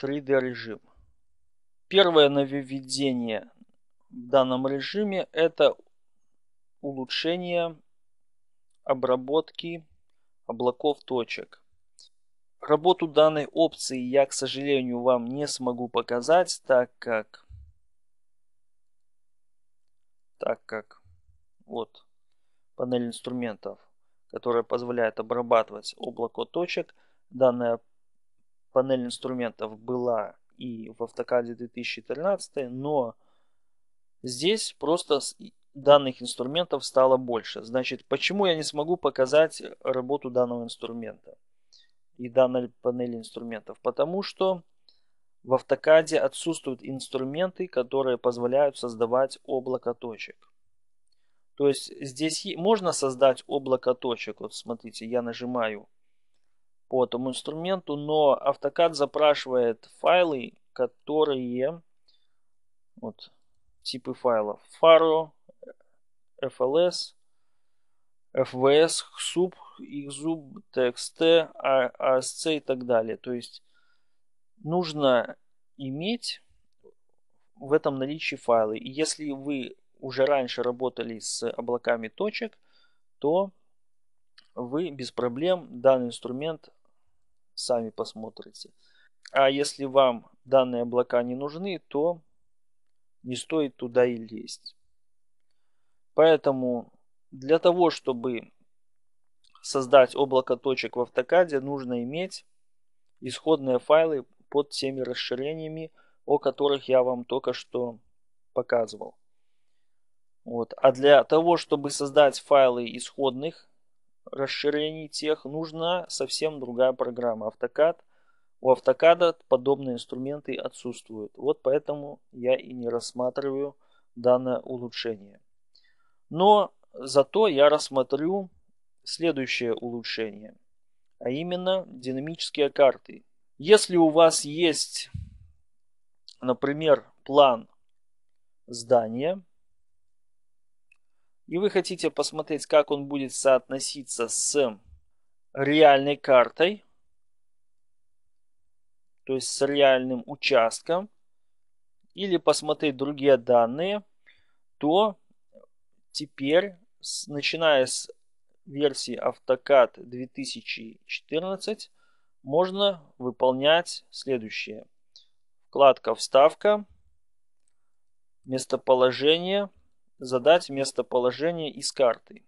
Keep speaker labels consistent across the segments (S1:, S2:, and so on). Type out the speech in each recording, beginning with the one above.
S1: 3D режим. Первое нововведение в данном режиме это улучшение обработки облаков точек. Работу данной опции я, к сожалению, вам не смогу показать, так как... Так как... Вот панель инструментов, которая позволяет обрабатывать облако точек. Данная панель инструментов была и в AutoCAD 2013, но здесь просто данных инструментов стало больше. Значит, почему я не смогу показать работу данного инструмента и данной панели инструментов? Потому что в Автокаде отсутствуют инструменты, которые позволяют создавать облако точек. То есть здесь можно создать облако точек. Вот смотрите, я нажимаю по этому инструменту, но AutoCAD запрашивает файлы, которые вот типы файлов Faro, FLS, FVS, XUB, XUB, TXT, ASC и так далее. То есть нужно иметь в этом наличии файлы. И если вы уже раньше работали с облаками точек, то вы без проблем данный инструмент сами посмотрите. А если вам данные облака не нужны, то не стоит туда и лезть. Поэтому для того, чтобы создать облако точек в автокаде, нужно иметь исходные файлы под теми расширениями, о которых я вам только что показывал. Вот. А для того, чтобы создать файлы исходных расширении тех нужна совсем другая программа. AutoCAD. У AutoCAD подобные инструменты отсутствуют. Вот поэтому я и не рассматриваю данное улучшение. Но зато я рассмотрю следующее улучшение, а именно динамические карты. Если у вас есть, например, план здания, и вы хотите посмотреть, как он будет соотноситься с реальной картой, то есть с реальным участком, или посмотреть другие данные, то теперь, начиная с версии AutoCAD 2014, можно выполнять следующее. Вкладка «Вставка», местоположение – задать местоположение из карты.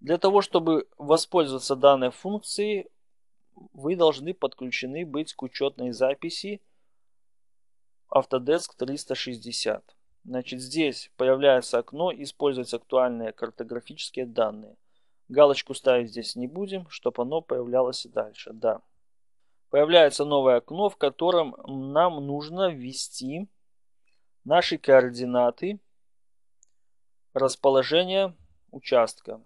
S1: Для того, чтобы воспользоваться данной функцией, вы должны подключены быть к учетной записи Autodesk 360. Значит, здесь появляется окно «Использовать актуальные картографические данные». Галочку ставить здесь не будем, чтобы оно появлялось и дальше. Да. Появляется новое окно, в котором нам нужно ввести Наши координаты. расположения участка.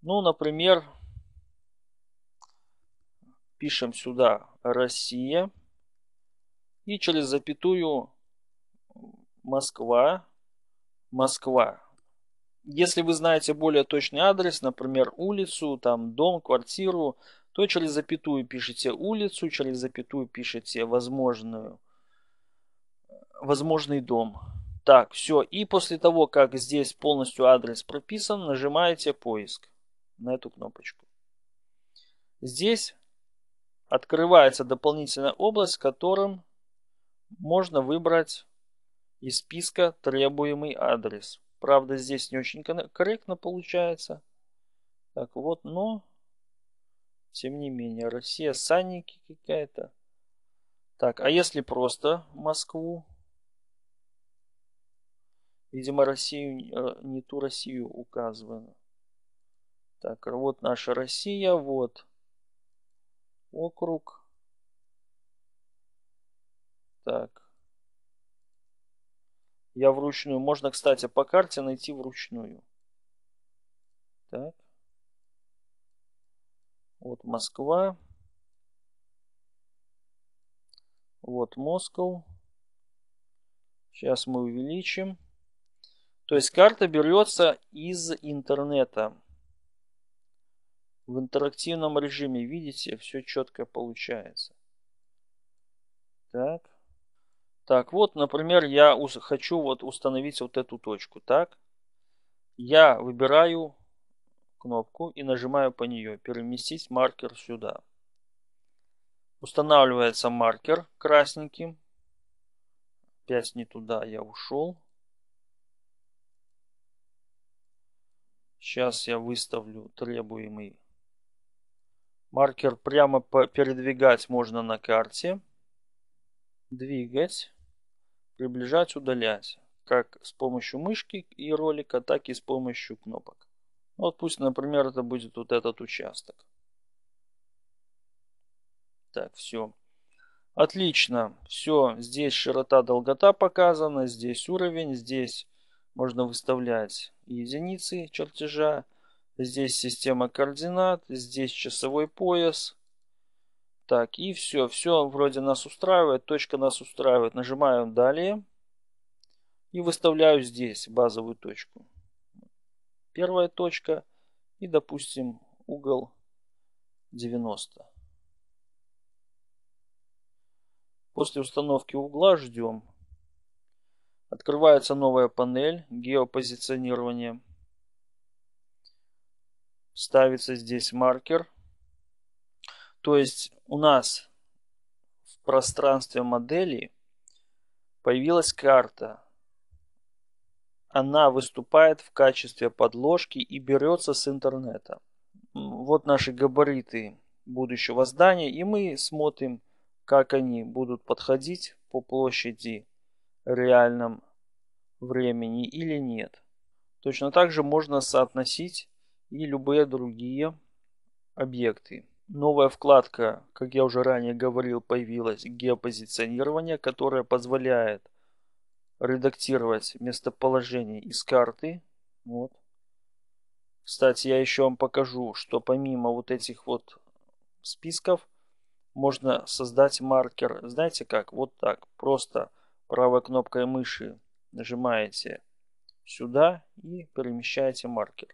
S1: Ну, например, пишем сюда Россия. И через запятую Москва. Москва. Если вы знаете более точный адрес, например, улицу, там дом, квартиру, то через запятую пишите улицу, через запятую пишите возможную возможный дом. Так, все. И после того, как здесь полностью адрес прописан, нажимаете поиск на эту кнопочку. Здесь открывается дополнительная область, которым можно выбрать из списка требуемый адрес. Правда, здесь не очень корректно получается. Так вот, но тем не менее, Россия, Санники какая-то. Так, а если просто Москву Видимо, Россию, э, не ту Россию указываю. Так, вот наша Россия, вот округ. Так. Я вручную. Можно, кстати, по карте найти вручную. Так. Вот Москва. Вот Москва. Сейчас мы увеличим. То есть карта берется из интернета. В интерактивном режиме, видите, все четко получается. Так. Так, вот, например, я хочу вот установить вот эту точку, так? Я выбираю кнопку и нажимаю по нее «Переместить маркер сюда». Устанавливается маркер красненький. Опять не туда я ушел. Сейчас я выставлю требуемый. Маркер прямо передвигать можно на карте. Двигать. Приближать, удалять. Как с помощью мышки и ролика, так и с помощью кнопок. Ну, вот пусть, например, это будет вот этот участок. Так, все. Отлично. Все, здесь широта, долгота показана, здесь уровень, здесь можно выставлять единицы чертежа. Здесь система координат, здесь часовой пояс. Так, и все, все вроде нас устраивает, точка нас устраивает. Нажимаем «Далее» и выставляю здесь базовую точку. Первая точка и, допустим, угол 90. После установки угла ждем. Открывается новая панель геопозиционирования. Ставится здесь маркер. То есть у нас в пространстве модели появилась карта. Она выступает в качестве подложки и берется с интернета. Вот наши габариты будущего здания. И мы смотрим, как они будут подходить по площади реальном времени или нет. Точно так же можно соотносить и любые другие объекты. Новая вкладка, как я уже ранее говорил, появилась геопозиционирование, которое позволяет редактировать местоположение из карты. Вот. Кстати, я еще вам покажу, что помимо вот этих вот списков можно создать маркер. Знаете как? Вот так. Просто правой кнопкой мыши нажимаете сюда и перемещаете маркер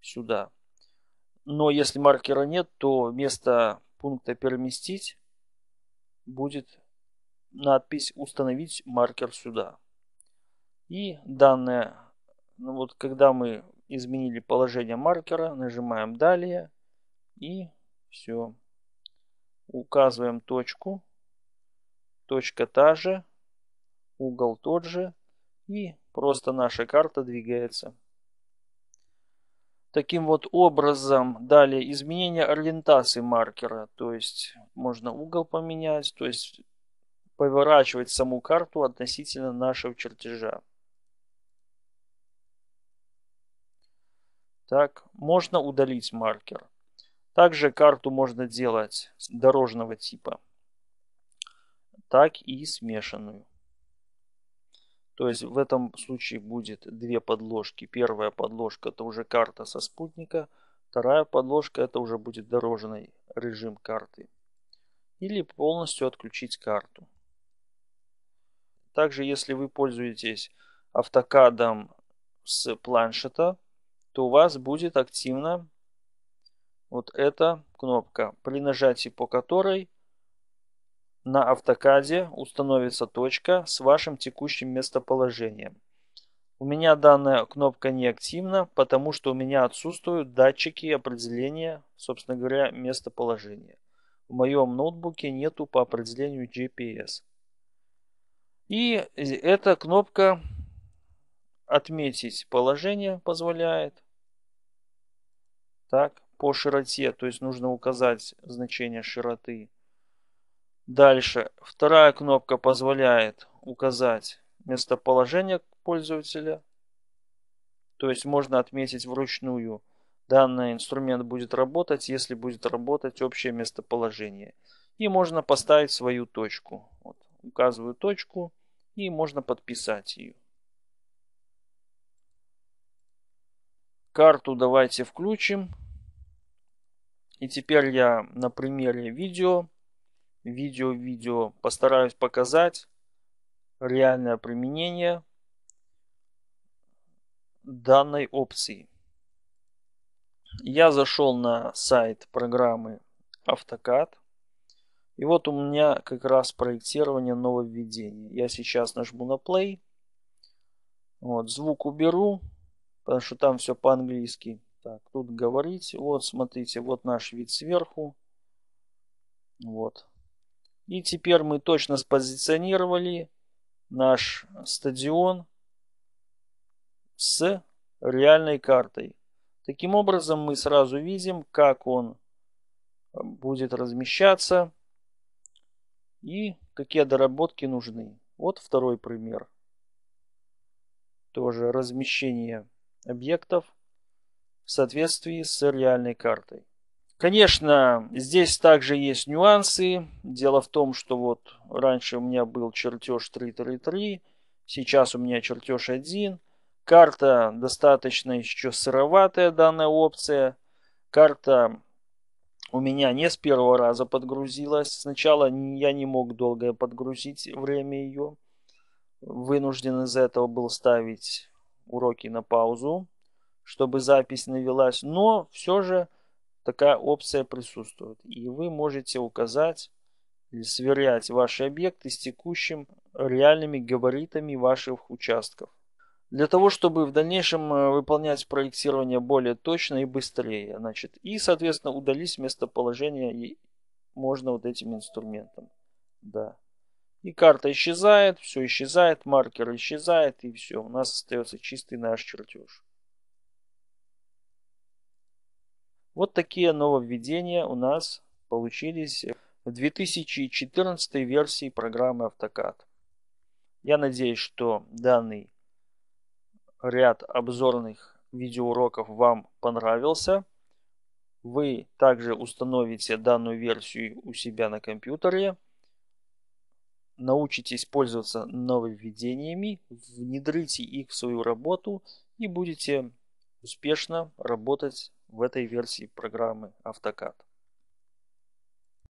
S1: сюда. Но если маркера нет, то вместо пункта «Переместить» будет надпись «Установить маркер сюда». И данное, ну вот когда мы изменили положение маркера, нажимаем «Далее» и все. Указываем точку. Точка та же, угол тот же, и просто наша карта двигается. Таким вот образом, далее изменение ориентации маркера, то есть можно угол поменять, то есть поворачивать саму карту относительно нашего чертежа. Так, можно удалить маркер. Также карту можно делать дорожного типа, так и смешанную. То есть в этом случае будет две подложки. Первая подложка это уже карта со спутника, вторая подложка это уже будет дорожный режим карты. Или полностью отключить карту. Также если вы пользуетесь автокадом с планшета, то у вас будет активно вот эта кнопка, при нажатии по которой на автокаде установится точка с вашим текущим местоположением. У меня данная кнопка не активна, потому что у меня отсутствуют датчики определения, собственно говоря, местоположения. В моем ноутбуке нету по определению GPS. И эта кнопка отметить положение позволяет. Так, по широте, то есть нужно указать значение широты Дальше. Вторая кнопка позволяет указать местоположение пользователя. То есть можно отметить вручную. Данный инструмент будет работать, если будет работать общее местоположение. И можно поставить свою точку. Вот, указываю точку и можно подписать ее. Карту давайте включим. И теперь я на примере видео видео-видео постараюсь показать реальное применение данной опции. Я зашел на сайт программы AutoCAD. И вот у меня как раз проектирование нововведения. Я сейчас нажму на play. Вот, звук уберу, потому что там все по-английски. Так, тут говорить. Вот, смотрите, вот наш вид сверху. Вот, и теперь мы точно спозиционировали наш стадион с реальной картой. Таким образом мы сразу видим, как он э, будет размещаться и какие доработки нужны. Вот второй пример. Тоже размещение объектов в соответствии с реальной картой. Конечно, здесь также есть нюансы. Дело в том, что вот раньше у меня был чертеж 3.3.3, сейчас у меня чертеж 1. Карта достаточно еще сыроватая данная опция. Карта у меня не с первого раза подгрузилась. Сначала я не мог долго подгрузить время ее. Вынужден из этого был ставить уроки на паузу, чтобы запись навелась. Но все же такая опция присутствует. И вы можете указать или сверять ваши объекты с текущим реальными габаритами ваших участков. Для того, чтобы в дальнейшем э, выполнять проектирование более точно и быстрее. Значит, и, соответственно, удалить местоположение и можно вот этим инструментом. Да. И карта исчезает, все исчезает, маркер исчезает, и все. У нас остается чистый наш чертеж. Вот такие нововведения у нас получились в 2014 версии программы AutoCAD. Я надеюсь, что данный ряд обзорных видеоуроков вам понравился. Вы также установите данную версию у себя на компьютере, научитесь пользоваться нововведениями, внедрите их в свою работу и будете успешно работать в этой версии программы AutoCAD.